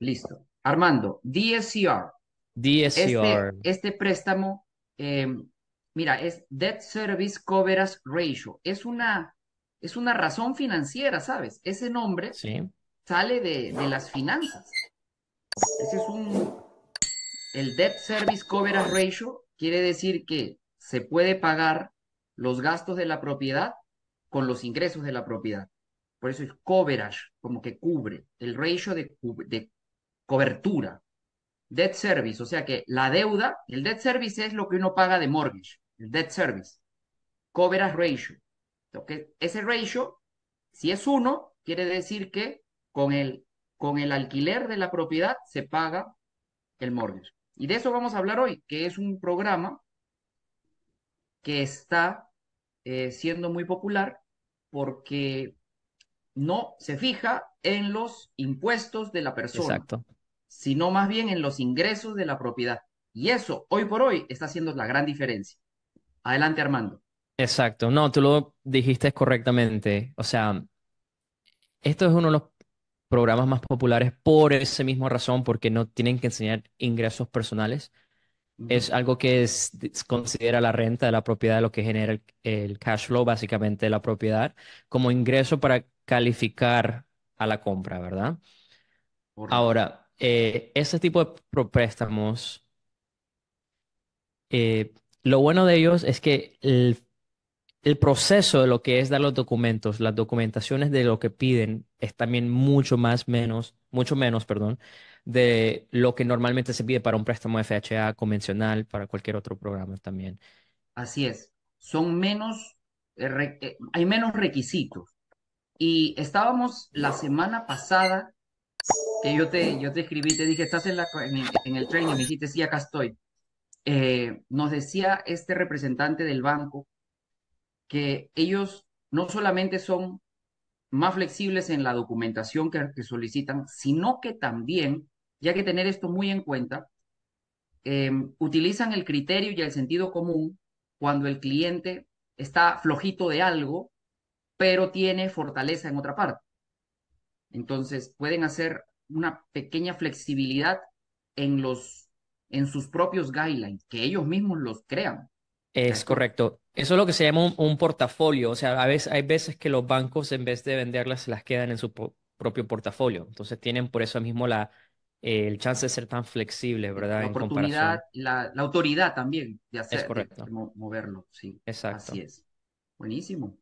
Listo. Armando, DSCR. E este, DSCR. E este, préstamo, eh, mira, es Debt Service Coverage Ratio. Es una, es una razón financiera, ¿sabes? Ese nombre sale de, las finanzas. Ese es un... El Debt Service Coverage Ratio quiere decir que se puede pagar los gastos de la propiedad con los ingresos de la propiedad. Por eso es coverage, como que cubre, el ratio de, de, cobertura. Debt service, o sea que la deuda, el debt service es lo que uno paga de mortgage, el debt service. Coverage ratio. Entonces, ese ratio, si es uno, quiere decir que con el, con el alquiler de la propiedad se paga el mortgage. Y de eso vamos a hablar hoy, que es un programa que está eh, siendo muy popular porque no se fija en los impuestos de la persona. Exacto sino más bien en los ingresos de la propiedad. Y eso, hoy por hoy, está haciendo la gran diferencia. Adelante, Armando. Exacto, no, tú lo dijiste correctamente. O sea, esto es uno de los programas más populares por esa misma razón, porque no tienen que enseñar ingresos personales. Es algo que considera la renta de la propiedad, lo que genera el cash flow, básicamente, de la propiedad, como ingreso para calificar a la compra, ¿verdad? Ahora, eh, ese tipo de préstamos, eh, lo bueno de ellos es que el, proceso de lo que es dar los documentos, las documentaciones de lo que piden es también mucho más menos, mucho menos, perdón, de lo que normalmente se pide para un préstamo FHA convencional, para cualquier otro programa también. Así es, son menos, eh, hay menos requisitos. Y estábamos la semana pasada que yo te, yo te escribí, te dije, estás en, la, en, el training, me dijiste, sí, acá estoy. Eh, nos decía este representante del banco que ellos no solamente son más flexibles en la documentación que, solicitan, sino que también, ya que tener esto muy en cuenta, em, utilizan el criterio y el sentido común cuando el cliente está flojito de algo, pero tiene fortaleza en otra parte. Entonces, pueden hacer una pequeña flexibilidad en, los, en sus propios guidelines, que ellos mismos los crean. Es correcto. Eso es lo que se llama un, portafolio. O sea, a veces, hay veces que los bancos, en vez de venderlas, se las quedan en su propio portafolio. Entonces, tienen por eso mismo la, eh, el chance de ser tan flexibles, ¿verdad? La en oportunidad, la, autoridad también de hacer, correcto. moverlo. Sí, Exacto. así es. Buenísimo.